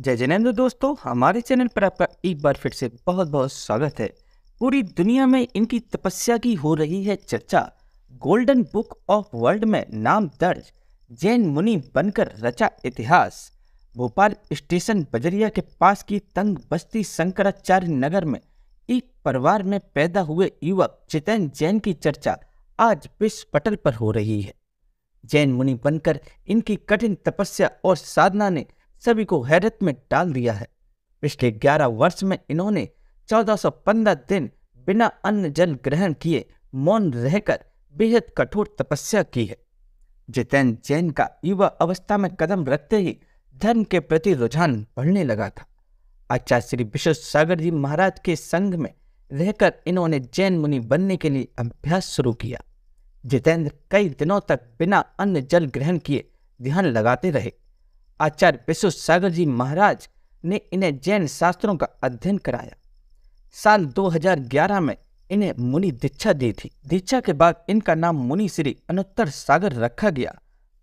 जय जिनेन्द्र दोस्तों हमारे चैनल पर आपका एक बार फिर से बहुत बहुत स्वागत है पूरी दुनिया में इनकी तपस्या की हो रही है चर्चा गोल्डन बुक ऑफ वर्ल्ड में नाम दर्ज जैन मुनि बनकर रचा इतिहास भोपाल स्टेशन बजरिया के पास की तंग बस्ती शंकराचार्य नगर में एक परिवार में पैदा हुए युवक चितन जैन की चर्चा आज विश्व पटल पर हो रही है जैन मुनि बनकर इनकी कठिन तपस्या और साधना ने सभी को हैरत में डाल दिया है पिछले 11 वर्ष में इन्होंने 1415 दिन बिना अन्न जल ग्रहण किए मौन रहकर बेहद कठोर तपस्या की है जितेंद्र जैन का युवा अवस्था में कदम रखते ही धर्म के प्रति रुझान बढ़ने लगा था आचार्य अच्छा, श्री विश्व सागर जी महाराज के संग में रहकर इन्होंने जैन मुनि बनने के लिए अभ्यास शुरू किया जितेंद्र कई दिनों तक बिना अन्न जल ग्रहण किए ध्यान लगाते रहे आचार्य विश्व सागर जी महाराज ने इन्हें जैन शास्त्रों का अध्ययन कराया साल 2011 में इन्हें मुनि दीक्षा दी थी दीक्षा के बाद इनका नाम मुनि श्री अनुत्तर सागर रखा गया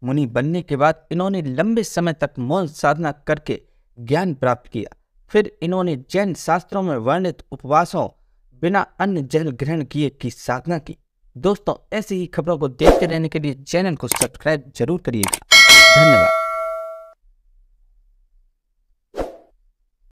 मुनि बनने के बाद इन्होंने लंबे समय तक मौन साधना करके ज्ञान प्राप्त किया फिर इन्होंने जैन शास्त्रों में वर्णित उपवासों बिना अन्य जल ग्रहण किए की साधना की दोस्तों ऐसी ही खबरों को देखते रहने के लिए चैनल को सब्सक्राइब जरूर करिएगा धन्यवाद